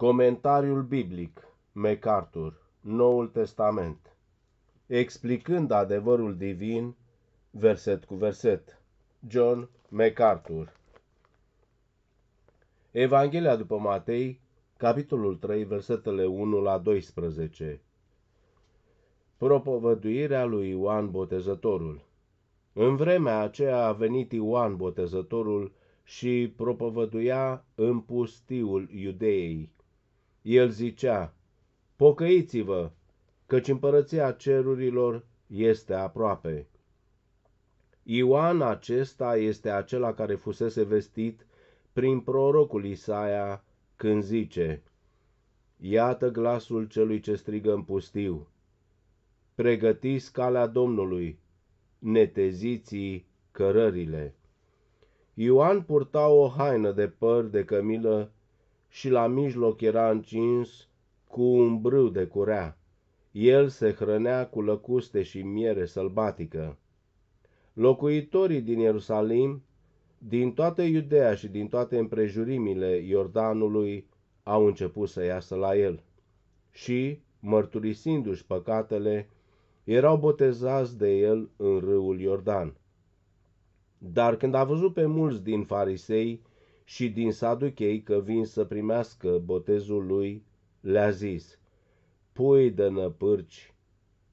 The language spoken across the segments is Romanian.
Comentariul biblic MacArthur Noul Testament Explicând adevărul divin verset cu verset John MacArthur Evanghelia după Matei, capitolul 3, versetele 1 la 12 Propovăduirea lui Ioan Botezătorul În vremea aceea a venit Ioan Botezătorul și propovăduia în pustiul Iudeei el zicea, Pocăiți-vă, căci împărăția cerurilor este aproape. Ioan acesta este acela care fusese vestit prin prorocul Isaia când zice, Iată glasul celui ce strigă în pustiu, pregătiți calea Domnului, neteziții cărările. Ioan purta o haină de păr de cămilă și la mijloc era încins cu un brâu de curea. El se hrănea cu lăcuste și miere sălbatică. Locuitorii din Ierusalim, din toată Iudea și din toate împrejurimile Iordanului, au început să iasă la el și, mărturisindu-și păcatele, erau botezați de el în râul Iordan. Dar când a văzut pe mulți din farisei și din Saduchei că vin să primească botezul lui, le-a zis, Pui de năpârci,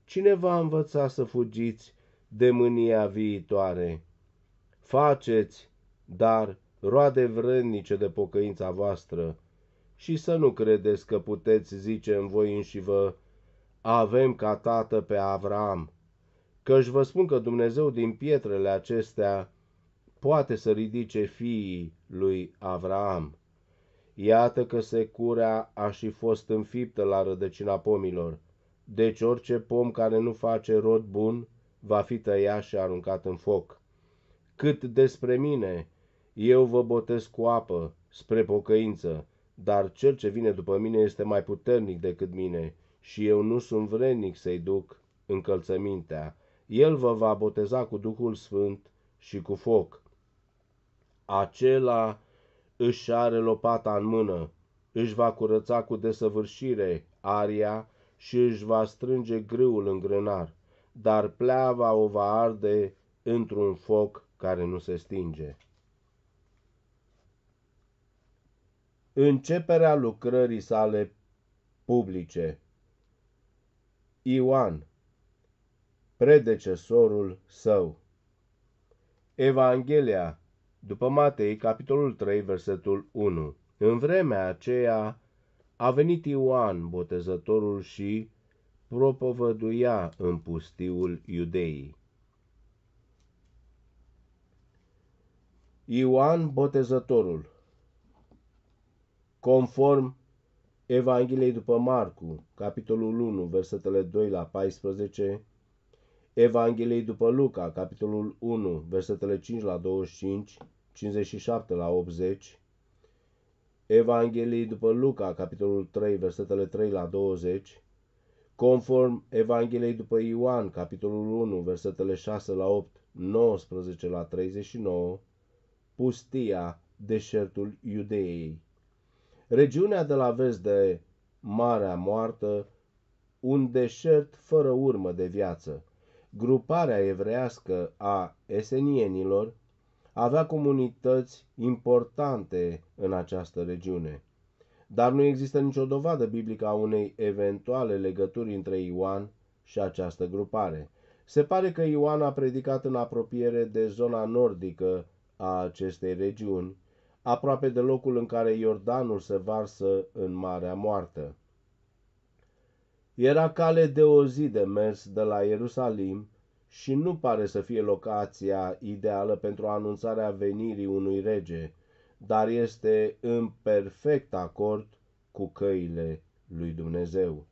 cine va învăța să fugiți de mânia viitoare? Faceți, dar, roade vrednice de pocăința voastră și să nu credeți că puteți zice în voi înși vă, avem ca tată pe Avram, căci vă spun că Dumnezeu din pietrele acestea poate să ridice fiii lui Avraam. Iată că securea a și fost înfiptă la rădăcina pomilor, deci orice pom care nu face rod bun va fi tăiat și aruncat în foc. Cât despre mine, eu vă botez cu apă spre pocăință, dar cel ce vine după mine este mai puternic decât mine și eu nu sunt vrednic să-i duc încălțămintea. El vă va boteza cu Duhul Sfânt și cu foc acela își are lopata în mână, își va curăța cu desăvârșire aria și își va strânge grâul în grânar, dar pleava o va arde într-un foc care nu se stinge. Începerea lucrării sale publice Ioan, predecesorul său Evanghelia după Matei, capitolul 3, versetul 1. În vremea aceea a venit Ioan botezătorul și propovăduia în pustiul Iudeii. Ioan Botezătorul Conform Evangheliei după Marcu, capitolul 1, versetele 2 la 14, Evangheliei după Luca, capitolul 1, versetele 5 la 25, 57 la 80, Evangheliei după Luca, capitolul 3, versetele 3 la 20, conform Evangheliei după Ioan, capitolul 1, versetele 6 la 8, 19 la 39, pustia, deșertul Iudeei. Regiunea de la vest de Marea Moartă, un deșert fără urmă de viață. Gruparea evrească a esenienilor avea comunități importante în această regiune. Dar nu există nicio dovadă biblică a unei eventuale legături între Ioan și această grupare. Se pare că Ioan a predicat în apropiere de zona nordică a acestei regiuni, aproape de locul în care Iordanul se varsă în Marea Moartă. Era cale de o zi de mers de la Ierusalim și nu pare să fie locația ideală pentru anunțarea venirii unui rege, dar este în perfect acord cu căile lui Dumnezeu.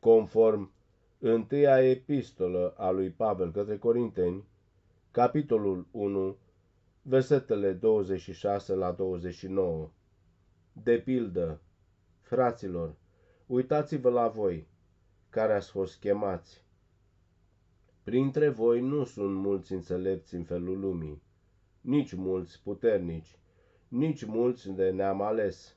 Conform întâia epistolă a lui Pavel către Corinteni, capitolul 1, versetele 26 la 29. De pildă, fraților, uitați-vă la voi, care ați fost chemați, Printre voi nu sunt mulți înțelepți în felul lumii, nici mulți puternici, nici mulți de neam ales.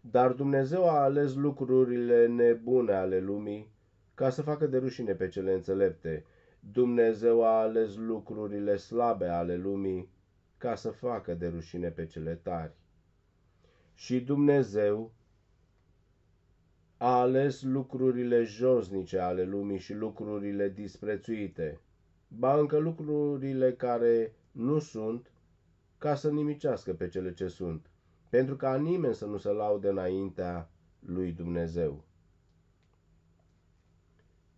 Dar Dumnezeu a ales lucrurile nebune ale lumii ca să facă de rușine pe cele înțelepte. Dumnezeu a ales lucrurile slabe ale lumii ca să facă de rușine pe cele tari. Și Dumnezeu a ales lucrurile josnice ale lumii și lucrurile disprețuite, ba încă lucrurile care nu sunt, ca să nimicească pe cele ce sunt, pentru ca nimeni să nu se laude înaintea lui Dumnezeu.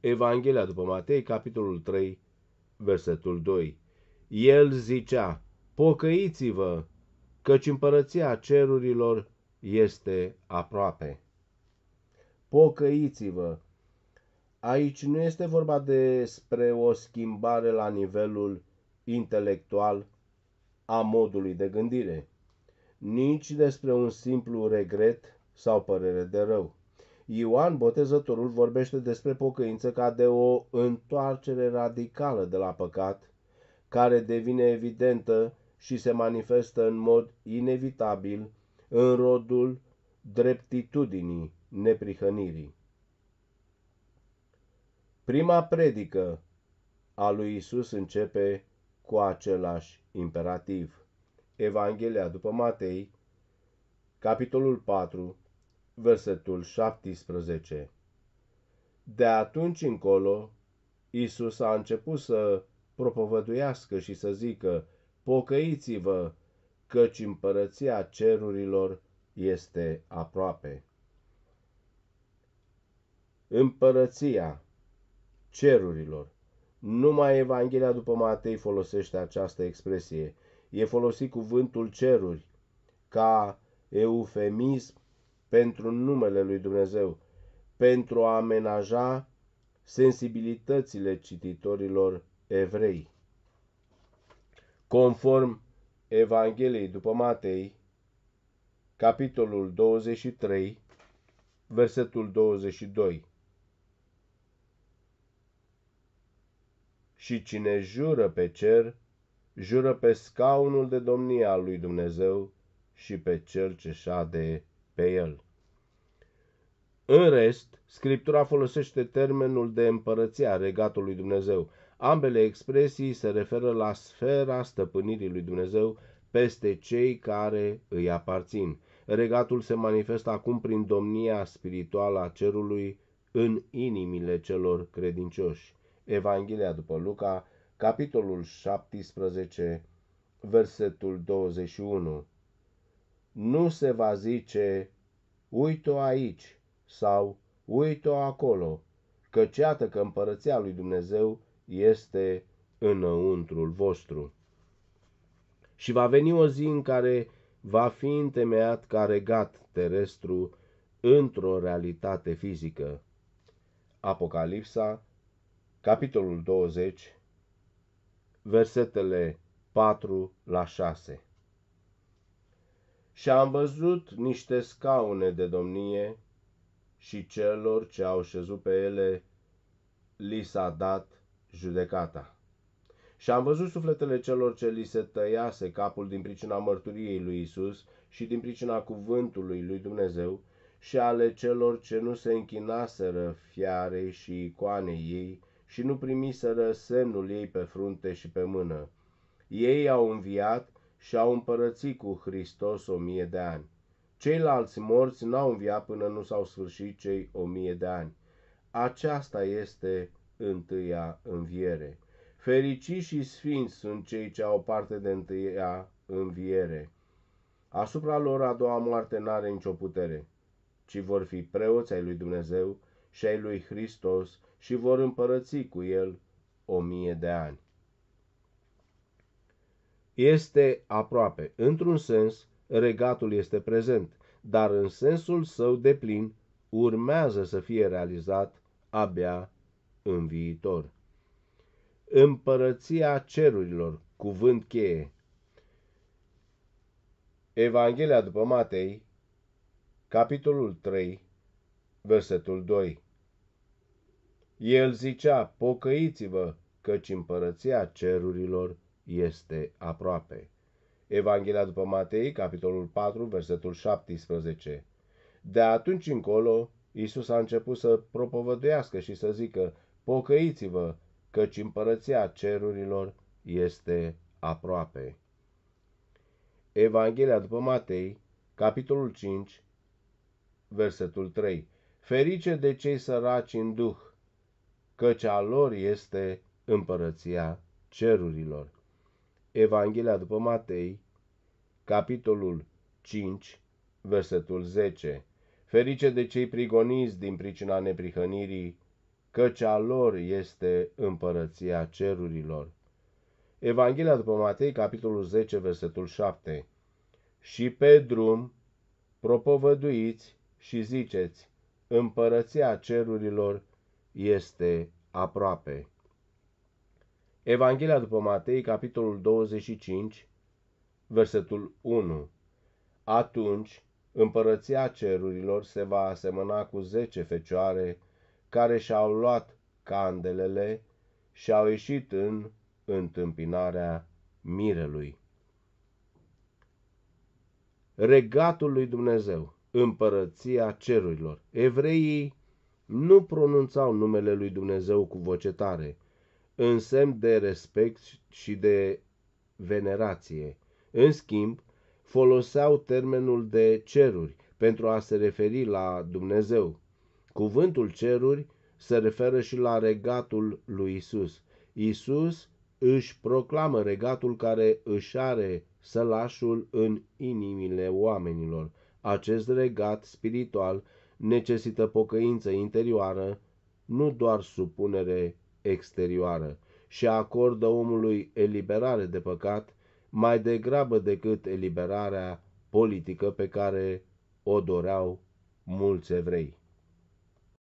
Evanghelia după Matei, capitolul 3, versetul 2. El zicea, pocăiți-vă, căci împărăția cerurilor este aproape pocăiți-vă. Aici nu este vorba despre o schimbare la nivelul intelectual a modului de gândire, nici despre un simplu regret sau părere de rău. Ioan Botezătorul vorbește despre pocăință ca de o întoarcere radicală de la păcat, care devine evidentă și se manifestă în mod inevitabil în rodul dreptitudinii, neprihănirii. Prima predică a lui Isus începe cu același imperativ. Evanghelia după Matei, capitolul 4, versetul 17. De atunci încolo, Isus a început să propovăduiască și să zică, pocăiți-vă, căci împărăția cerurilor este aproape. Împărăția cerurilor. Numai Evanghelia după Matei folosește această expresie. E folosit cuvântul ceruri ca eufemism pentru numele lui Dumnezeu, pentru a amenaja sensibilitățile cititorilor evrei. Conform Evangheliei după Matei, capitolul 23, versetul 22. și cine jură pe cer, jură pe scaunul de domnia lui Dumnezeu și pe cel ce șade pe el. În rest, Scriptura folosește termenul de împărăția regatului Dumnezeu. Ambele expresii se referă la sfera stăpânirii lui Dumnezeu peste cei care îi aparțin. Regatul se manifestă acum prin domnia spirituală a cerului în inimile celor credincioși. Evanghelia după Luca, capitolul 17, versetul 21. Nu se va zice, uite-o aici sau uite-o acolo, căci ceată că împărăția lui Dumnezeu este înăuntrul vostru. Și va veni o zi în care va fi întemeiat ca regat terestru într-o realitate fizică. Apocalipsa, capitolul 20, versetele 4 la 6. Și am văzut niște scaune de domnie și celor ce au șezut pe ele li s-a dat judecata. Și am văzut sufletele celor ce li se tăiase capul din pricina mărturiei lui Isus și din pricina cuvântului lui Dumnezeu și ale celor ce nu se închinaseră fiarei și icoanei ei, și nu primiseră semnul ei pe frunte și pe mână. Ei au înviat și au împărățit cu Hristos o mie de ani. Ceilalți morți n-au înviat până nu s-au sfârșit cei o mie de ani. Aceasta este întâia înviere. Fericiți și sfinți sunt cei ce au parte de întâia înviere. Asupra lor a doua moarte n-are nicio putere, ci vor fi preoți ai lui Dumnezeu și ai lui Hristos și vor împărăți cu el o mie de ani. Este aproape. Într-un sens, regatul este prezent, dar în sensul său deplin urmează să fie realizat abia în viitor. Împărăția cerurilor, cuvânt cheie. Evanghelia după Matei, capitolul 3, versetul 2. El zicea, pocăiți-vă, căci împărăția cerurilor este aproape. Evanghelia după Matei, capitolul 4, versetul 17. De atunci încolo, Isus a început să propovăduiască și să zică, pocăiți-vă, căci împărăția cerurilor este aproape. Evanghelia după Matei, capitolul 5, versetul 3. Ferice de cei săraci în duh, căci a lor este împărăția cerurilor. Evanghelia după Matei, capitolul 5, versetul 10. Ferice de cei prigoniți din pricina neprihănirii, căci a lor este împărăția cerurilor. Evanghelia după Matei, capitolul 10, versetul 7. Și pe drum propovăduiți și ziceți, împărăția cerurilor este aproape. Evanghelia după Matei, capitolul 25, versetul 1. Atunci împărăția cerurilor se va asemăna cu zece fecioare care și-au luat candelele și au ieșit în întâmpinarea mirelui. Regatul lui Dumnezeu, împărăția cerurilor. Evreii nu pronunțau numele lui Dumnezeu cu voce tare, în semn de respect și de venerație. În schimb, foloseau termenul de ceruri pentru a se referi la Dumnezeu. Cuvântul ceruri se referă și la regatul lui Isus. Isus își proclamă regatul care își are sălașul în inimile oamenilor. Acest regat spiritual necesită pocăință interioară, nu doar supunere exterioară, și acordă omului eliberare de păcat mai degrabă decât eliberarea politică pe care o doreau mulți evrei.